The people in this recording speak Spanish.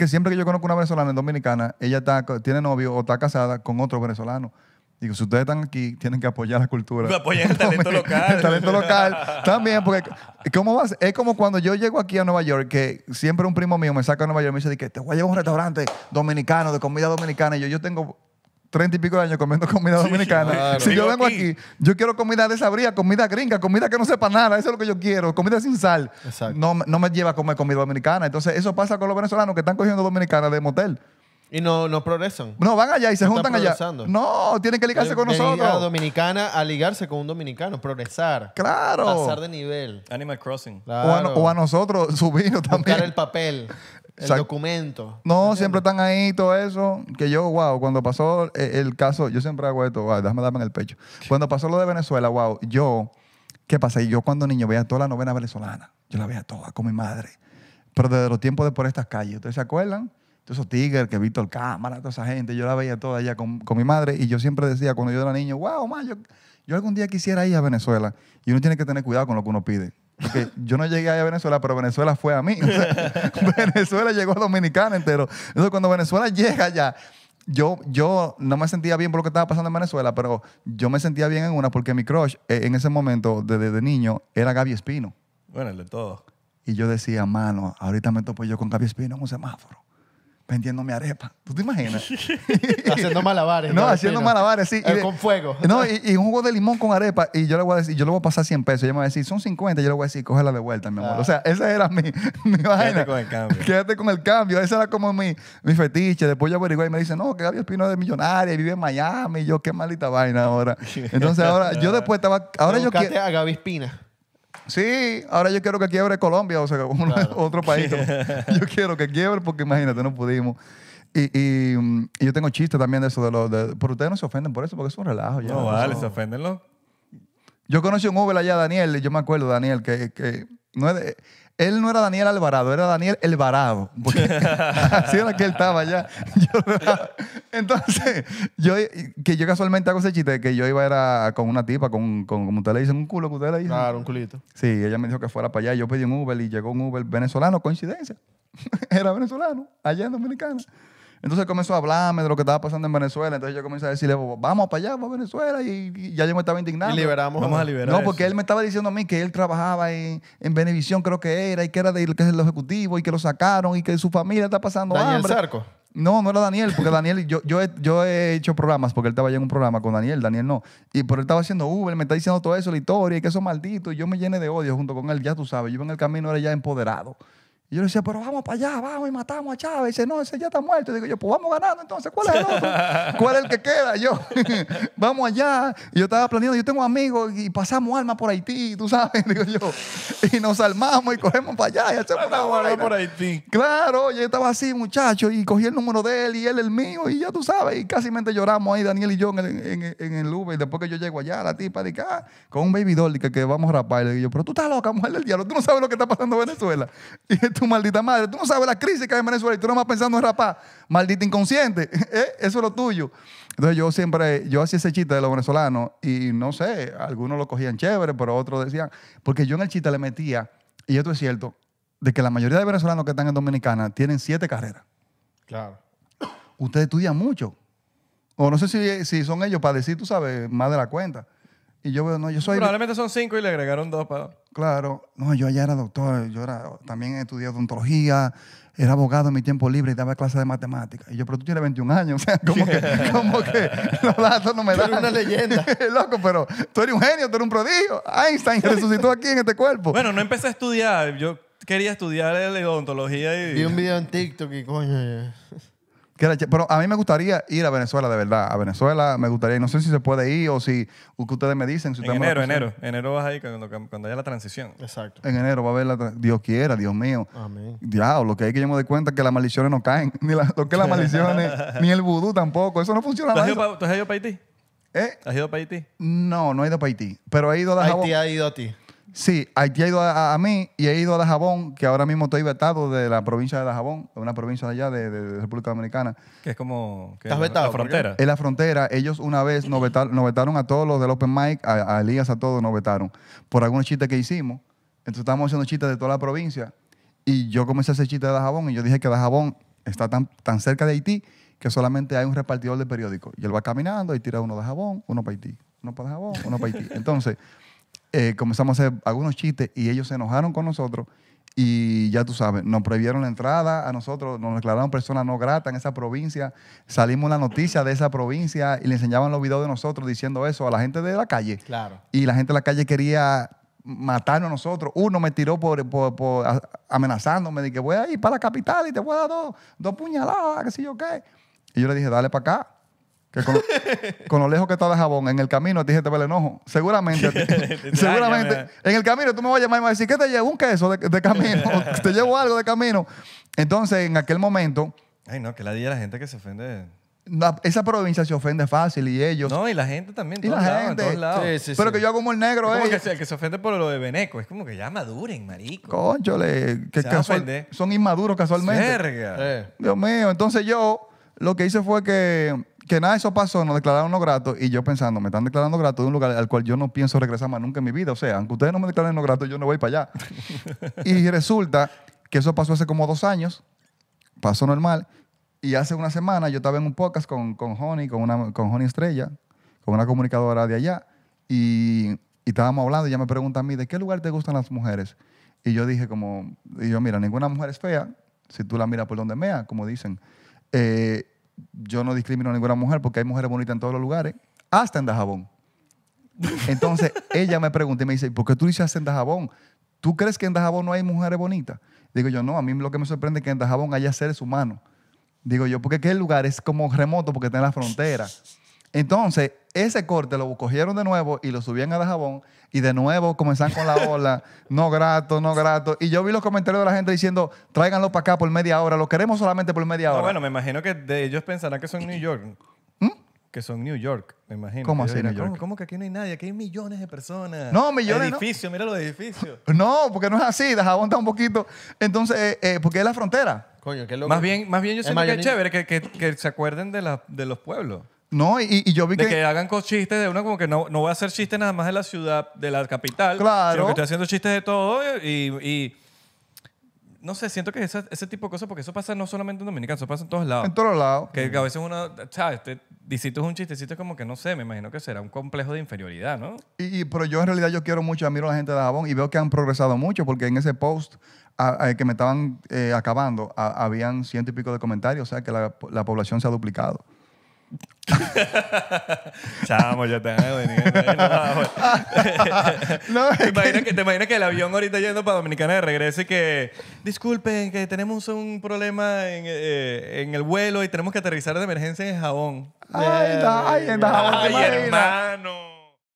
que siempre que yo conozco una venezolana en dominicana, ella está, tiene novio o está casada con otro venezolano. Digo, si ustedes están aquí, tienen que apoyar la cultura. Apoyen el talento local. el talento local también, porque ¿cómo vas? Es como cuando yo llego aquí a Nueva York, que siempre un primo mío me saca a Nueva York y me dice, que te voy a llevar un restaurante dominicano, de comida dominicana. Y yo, yo tengo treinta y pico de años comiendo comida dominicana. Si yo vengo aquí, yo quiero comida de sabría, comida gringa, comida que no sepa nada, eso es lo que yo quiero, comida sin sal. No, me lleva a comer comida dominicana. Entonces, eso pasa con los venezolanos que están cogiendo dominicana de motel. Y no, no progresan. No, van allá y se juntan allá. No, tienen que ligarse con nosotros. A dominicana a ligarse con un dominicano, progresar. Claro. Pasar de nivel. Animal Crossing. O, a, nosotros subirnos también. Buscar el papel el documento. No, siempre están ahí todo eso. Que yo, wow, cuando pasó e-, el, caso, yo siempre hago esto, wow, déjame darme en el pecho. Cuando pasó lo de Venezuela, wow, yo, ¿qué pasa? Y yo cuando niño veía toda la novena venezolana, yo la veía toda con mi madre. Pero desde los tiempos de por estas calles, ¿ustedes se acuerdan? Todos esos Tiger, que el Cámara, toda esa gente, yo la veía toda allá con, mi madre. Y yo siempre decía, cuando yo era niño, wow, yo algún día quisiera ir a Venezuela. Y uno tiene que tener cuidado con lo que uno pide. Porque yo no llegué allá a Venezuela, pero Venezuela fue a mí. Venezuela llegó a Dominicana entero. Entonces, cuando Venezuela llega allá, yo, yo no me sentía bien por lo que estaba pasando en Venezuela, pero yo me sentía bien en una porque mi crush eh, en ese momento, desde niño, era Gaby Espino. Bueno, el de todos. Y yo decía, mano, ahorita me topo yo con Gaby Espino en un semáforo mi arepa. ¿Tú te imaginas? haciendo malabares. No, haciendo malabares, sí. con fuego. No, y, un jugo de limón con arepa. Y yo le voy a decir, yo le voy a pasar 100 pesos. y Ella me va a decir, son 50. Yo le voy a decir, cógela de vuelta, mi amor. Ah. O sea, esa era mi, vaina. Quédate con el cambio. Quédate con el cambio. Esa era como mi, mi fetiche. Después yo averigué y me dice, no, que Gaby Espino es de millonaria vive en Miami. Y yo, qué malita vaina ahora. Entonces ahora, yo ah. después estaba... Ahora yo quiero... a Gaby Espina. Sí, ahora yo quiero que quiebre Colombia, o sea, otro país. yo quiero que quiebre porque imagínate, no pudimos. Y, y, yo tengo chistes también de eso, de los... pero ustedes no se ofenden por eso, porque es un relajo. Ya, no, vale, se ofenden Yo conocí un Uber allá, Daniel, y yo me acuerdo, Daniel, que, que él no era Daniel Alvarado, era Daniel Elvarado. así era que él estaba allá. entonces, yo, que yo casualmente hago ese chiste que yo iba era con una tipa, con, con como usted le dice, un culo que usted le dice. Claro, un culito. Sí, ella me dijo que fuera para allá. Yo pedí un Uber y llegó un Uber venezolano, coincidencia. era venezolano, allá en Dominicana. Entonces comenzó a hablarme de lo que estaba pasando en Venezuela. Entonces yo comencé a decirle, vamos para allá, vamos a Venezuela. Y, ya yo me estaba indignando. Y liberamos. Vamos a liberar. No, porque él me estaba diciendo a mí que él trabajaba en, en Benevisión, creo que era, y que era del el ejecutivo, y que lo sacaron, y que su familia está pasando Daniel No, no era Daniel, porque Daniel, yo, yo, he, yo he hecho programas, porque él estaba ya en un programa con Daniel, Daniel no. Y por él estaba haciendo Uber, me está diciendo todo eso, la historia, y que eso maldito, y yo me llené de odio junto con él, ya tú sabes, yo en el camino era ya empoderado. Y yo le decía, pero vamos para allá, vamos y matamos a Chávez. Y dice, no, ese ya está muerto. Y digo yo, pues vamos ganando entonces, ¿cuál es el otro? ¿Cuál es el que queda? Yo, vamos allá. Y yo estaba planeando, yo tengo amigos y pasamos armas por Haití, tú sabes, digo yo. Y nos armamos y cogemos para allá y hacemos una por Haití. Claro, yo estaba así, muchacho, y cogí el número de él y él el mío, y ya tú sabes. Y casi mente lloramos ahí, Daniel y yo, en el, en, en el Uber. Y después que yo llego allá, la tipa de acá, ah, con un baby doll, que, que vamos a rapar. Y yo, pero tú estás loca, mujer del diablo, tú no sabes lo que está pasando en Venezuela. Y maldita madre. Tú no sabes la crisis que hay en Venezuela y tú no pensando en rapaz. Maldita inconsciente. ¿Eh? Eso es lo tuyo. Entonces yo siempre, yo hacía ese chiste de los venezolanos y no sé, algunos lo cogían chévere, pero otros decían, porque yo en el chiste le metía, y esto es cierto, de que la mayoría de venezolanos que están en Dominicana tienen siete carreras. Claro. usted estudia mucho. O no sé si, si son ellos para decir, tú sabes, más de la cuenta. Y yo no, yo soy. Probablemente son cinco y le agregaron dos para. Claro, no, yo allá era doctor, yo era, también estudiado odontología, era abogado en mi tiempo libre y daba clases de matemáticas. Y yo, pero tú tienes 21 años, o sea, como que, como que los datos no me dan. una leyenda. Loco, pero tú eres un genio, tú eres un prodigio. Einstein resucitó aquí en este cuerpo. Bueno, no empecé a estudiar, yo quería estudiar odontología y. Vi un video en TikTok y coño. Pero a mí me gustaría ir a Venezuela, de verdad. A Venezuela me gustaría No sé si se puede ir o si ustedes me dicen. en enero, enero. Enero vas ahí cuando, cuando, haya la transición. Exacto. En enero va a haber la... Dios quiera, Dios mío. Amén. Diablo, lo que hay que llevar de cuenta que las maldiciones no caen. Ni las maldiciones, ni el vudú tampoco. Eso no funciona. ¿Tú has, ido, para Haití? ¿Eh? ¿Has ido para Haití? No, no he ido para Haití. Pero he ido a Haití ha ido a ti. Sí, Haití he ido a, mí y he ido a Dajabón, que ahora mismo estoy vetado de la provincia de Dajabón, una provincia allá de, República Dominicana. Que es como ¿Estás vetado, la frontera. En la frontera, ellos una vez nos, vetaron, a todos los del Open Mic, a, Elías, a todos nos vetaron, por algunos chistes que hicimos. Entonces estábamos haciendo chistes de toda la provincia y yo comencé a hacer chistes de Dajabón y yo dije que Dajabón está tan, tan cerca de Haití que solamente hay un repartidor de periódicos. Y él va caminando y tira uno de jabón, uno para Haití, uno para Dajabón, uno para Haití. Entonces, eh, comenzamos a hacer algunos chistes y ellos se enojaron con nosotros y ya tú sabes, nos prohibieron la entrada a nosotros, nos declararon personas no grata en esa provincia, salimos la noticia de esa provincia y le enseñaban los videos de nosotros diciendo eso a la gente de la calle. Y la gente de la calle quería matarnos a nosotros. Uno me tiró por, amenazándome de que voy a ir para la capital y te voy a dar dos, dos puñaladas, qué sé yo qué. Y yo le dije, dale para acá. Que con, lo lejos que estaba de jabón, en el camino te dije te va el enojo. Seguramente, seguramente, en el camino tú me vas a llamar y me vas a decir, ¿qué te llevo? Un queso de, camino, te llevo algo de camino. Entonces, en aquel momento... Ay, no, que la día la gente que se ofende. esa provincia se ofende fácil y ellos... No, y la gente también. Y la gente. todos lados. Pero que yo hago como el negro, es como eh. que, el que se ofende por lo de Beneco. Es como que ya maduren, marico. Conchole. Que casual, son inmaduros casualmente. Eh. Dios mío. Entonces yo lo que hice fue que que nada eso pasó, nos declararon no grato y yo pensando, me están declarando grato de un lugar al cual yo no pienso regresar más nunca en mi vida. O sea, aunque ustedes no me declaren no grato, yo no voy para allá. y resulta que eso pasó hace como dos años, pasó normal. Y hace una semana yo estaba en un podcast con, con Honey, con, una, con Honey Estrella, con una comunicadora de allá, y, y estábamos hablando y ella me pregunta a mí, ¿de qué lugar te gustan las mujeres? Y yo dije como, yo, mira, ninguna mujer es fea si tú la miras por donde mea, como dicen. Eh, yo no discrimino a ninguna mujer porque hay mujeres bonitas en todos los lugares, hasta en Dajabón. Entonces ella me pregunta y me dice, ¿por qué tú dices en Dajabón? ¿Tú crees que en Dajabón no hay mujeres bonitas? Digo yo, no, a mí lo que me sorprende es que en Dajabón haya seres humanos. Digo yo, porque aquel lugar es como remoto porque está en la frontera. Entonces, ese corte lo cogieron de nuevo y lo subían a Dajabón jabón y de nuevo comenzaron con la ola, no grato, no grato. Y yo vi los comentarios de la gente diciendo, tráiganlo para acá por media hora, lo queremos solamente por media hora. bueno, me imagino que de ellos pensarán que son New York. ¿Mm? Que son New York, me imagino. ¿Cómo así New York? ¿Cómo, que aquí no hay nadie? Aquí hay millones de personas. No, millones. Edificios, no. mira los edificios. No, porque no es así. De jabón está un poquito. Entonces, eh, eh porque es la frontera. Coño, qué Más bien, más bien yo siento que es chévere que, se acuerden de, de los pueblos. No, y, yo vi de que... hagan chistes de uno como que no, no voy a hacer chistes nada más de la ciudad, de la capital. Claro. Sino que estoy haciendo chistes de todo y... no sé, siento que ese tipo de cosas, porque eso pasa no solamente en Dominicana, eso pasa en todos lados. En todos lados. Que, a veces uno, ¿sabes? Te, es un chistecito como que no sé, me imagino que será un complejo de inferioridad, ¿no? Y, pero yo en realidad yo quiero mucho, admiro a la gente de Jabón y veo que han progresado mucho, porque en ese post que me estaban eh, acabando, habían ciento y pico de comentarios, o sea que la población se ha duplicado. Chamo, yo te no, imaginas que, el avión ahorita yendo para Dominicana de regreso y que, disculpen, que tenemos un problema en, eh, en el vuelo y tenemos que aterrizar de emergencia en Jabón? Ay, Ay, hermano.